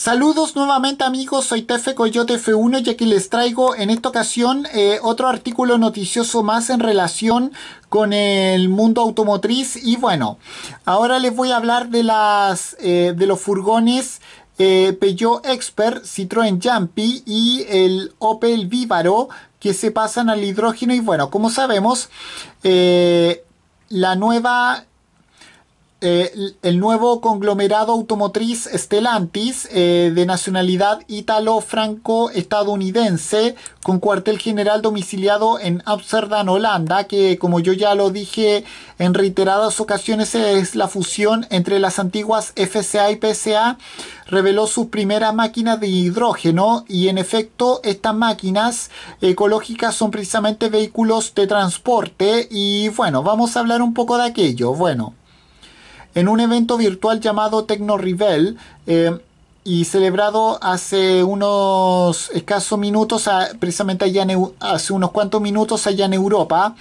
Saludos nuevamente amigos, soy Tefe Coyote F1 y aquí les traigo en esta ocasión eh, otro artículo noticioso más en relación con el mundo automotriz y bueno, ahora les voy a hablar de, las, eh, de los furgones eh, Peugeot Expert, Citroën Jumpy y el Opel Vivaro que se pasan al hidrógeno y bueno, como sabemos, la nueva eh, el nuevo conglomerado automotriz Stellantis eh, de nacionalidad italo franco estadounidense con cuartel general domiciliado en Amsterdam, Holanda, que como yo ya lo dije en reiteradas ocasiones es la fusión entre las antiguas FCA y PSA, reveló su primera máquina de hidrógeno y en efecto estas máquinas ecológicas son precisamente vehículos de transporte y bueno, vamos a hablar un poco de aquello. Bueno en un evento virtual llamado Tecno eh, y celebrado hace unos escasos minutos, precisamente allá en, hace unos cuantos minutos allá en Europa.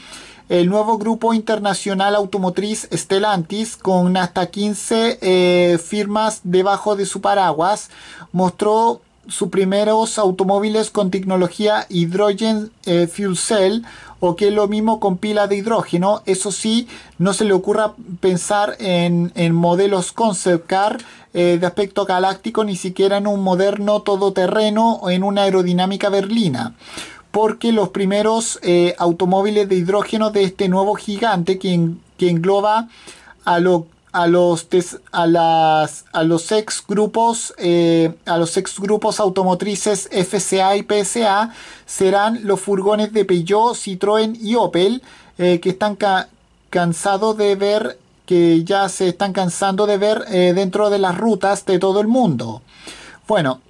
El nuevo grupo internacional automotriz Stellantis, con hasta 15 eh, firmas debajo de su paraguas, mostró sus primeros automóviles con tecnología hydrogen eh, fuel cell o que es lo mismo con pila de hidrógeno. Eso sí, no se le ocurra pensar en, modelos concept car eh, de aspecto galáctico, ni siquiera en un moderno todoterreno o en una aerodinámica berlina porque los primeros eh, automóviles de hidrógeno de este nuevo gigante que, que engloba a lo a los, a las, a los ex grupos eh, a los ex grupos automotrices FCA y PSA serán los furgones de Peugeot, Citroën y Opel eh, que están cansados de ver que ya se están cansando de ver eh, dentro de las rutas de todo el mundo. Bueno,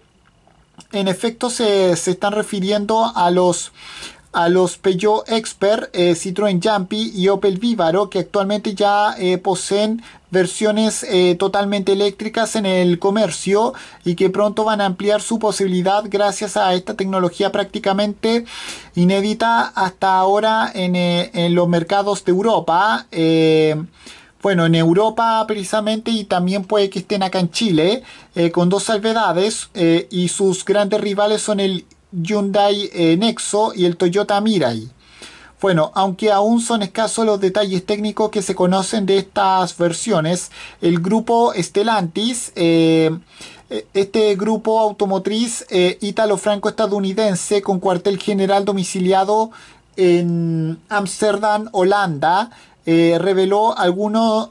en efecto se están refiriendo a los a los Peugeot Expert, eh, Citroën Jumpy y Opel Vivaro que actualmente ya eh, poseen versiones eh, totalmente eléctricas en el comercio y que pronto van a ampliar su posibilidad gracias a esta tecnología prácticamente inédita hasta ahora en, en los mercados de Europa. bueno, en Europa precisamente y también puede que estén acá en Chile, con dos salvedades y sus grandes rivales son el Hyundai eh, Nexo y el Toyota Mirai. Bueno, aunque aún son escasos los detalles técnicos que se conocen de estas versiones, el grupo Stellantis, eh, eh, este grupo automotriz italo franco estadounidense con cuartel general domiciliado en Ámsterdam, Holanda, reveló algunos,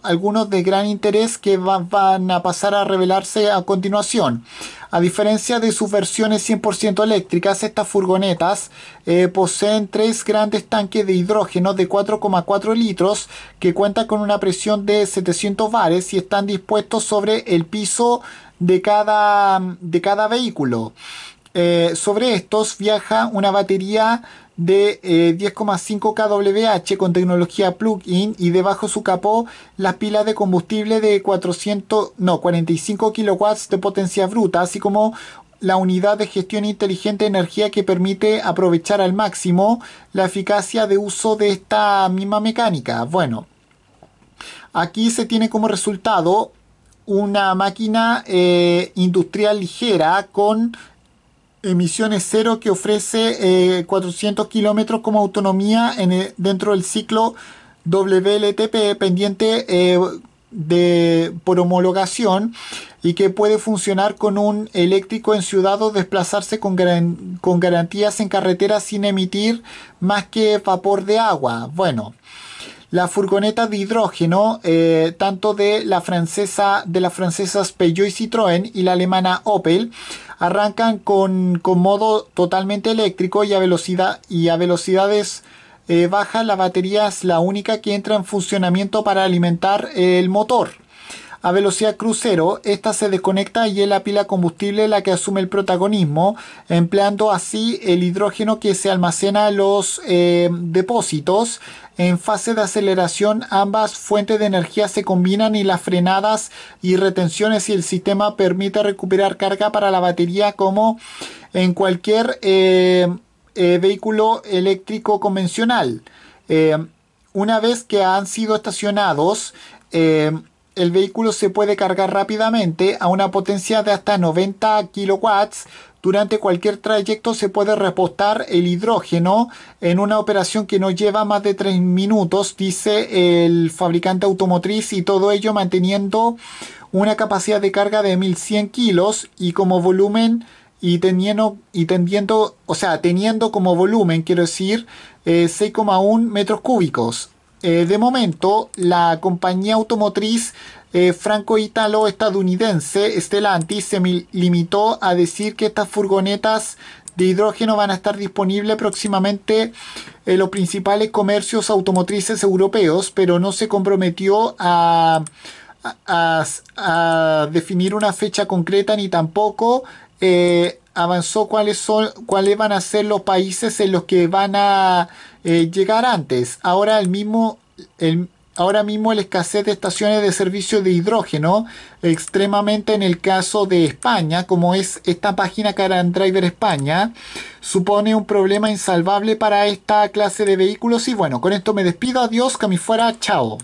de gran interés que van a pasar a revelarse a continuación. A diferencia de sus versiones 100% eléctricas, estas furgonetas eh, poseen tres grandes tanques de hidrógeno de 4,4 litros que cuentan con una presión de 700 bares y están dispuestos sobre el piso de cada, de cada vehículo. Eh, sobre estos viaja una batería de 10,5 eh, kWh con tecnología plug-in y debajo su capó las pilas de combustible de 400, 45 kW de potencia bruta, así como la unidad de gestión inteligente de energía que permite aprovechar al máximo la eficacia de uso de esta misma mecánica. Bueno, aquí se tiene como resultado una máquina eh, industrial ligera con emisiones cero que ofrece 400 eh, kilómetros como autonomía en, dentro del ciclo WLTP pendiente eh, de, por homologación y que puede funcionar con un eléctrico en ciudad o desplazarse con, con garantías en carretera sin emitir más que vapor de agua. Bueno. La furgoneta de hidrógeno, eh, tanto de la francesa, de las francesas Peugeot y Citroën y la alemana Opel, arrancan con, con modo totalmente eléctrico y a velocidad y a velocidades eh, bajas la batería es la única que entra en funcionamiento para alimentar el motor. A velocidad crucero, esta se desconecta y es la pila combustible la que asume el protagonismo, empleando así el hidrógeno que se almacena en los eh, depósitos. En fase de aceleración, ambas fuentes de energía se combinan y las frenadas y retenciones y el sistema permite recuperar carga para la batería como en cualquier eh, eh, vehículo eléctrico convencional. una vez que han sido estacionados, el vehículo se puede cargar rápidamente a una potencia de hasta 90 kilowatts. Durante cualquier trayecto se puede repostar el hidrógeno en una operación que no lleva más de 3 minutos, dice el fabricante automotriz, y todo ello manteniendo una capacidad de carga de 1100 kilos y como volumen y teniendo, y tendiendo, o sea, teniendo como volumen, quiero decir, 6,1 eh, metros cúbicos. Eh, de momento, la compañía automotriz eh, franco italo estadounidense Stellantis se limitó a decir que estas furgonetas de hidrógeno van a estar disponibles próximamente en los principales comercios automotrices europeos, pero no se comprometió a, definir una fecha concreta ni tampoco eh, avanzó cuáles son, cuáles van a ser los países en los que van a eh, llegar antes. Ahora mismo, el, ahora mismo la escasez de estaciones de servicio de hidrógeno, extremadamente en el caso de España, como es esta página Caran Driver España, supone un problema insalvable para esta clase de vehículos. Y bueno, con esto me despido, adiós, que me fuera, chao.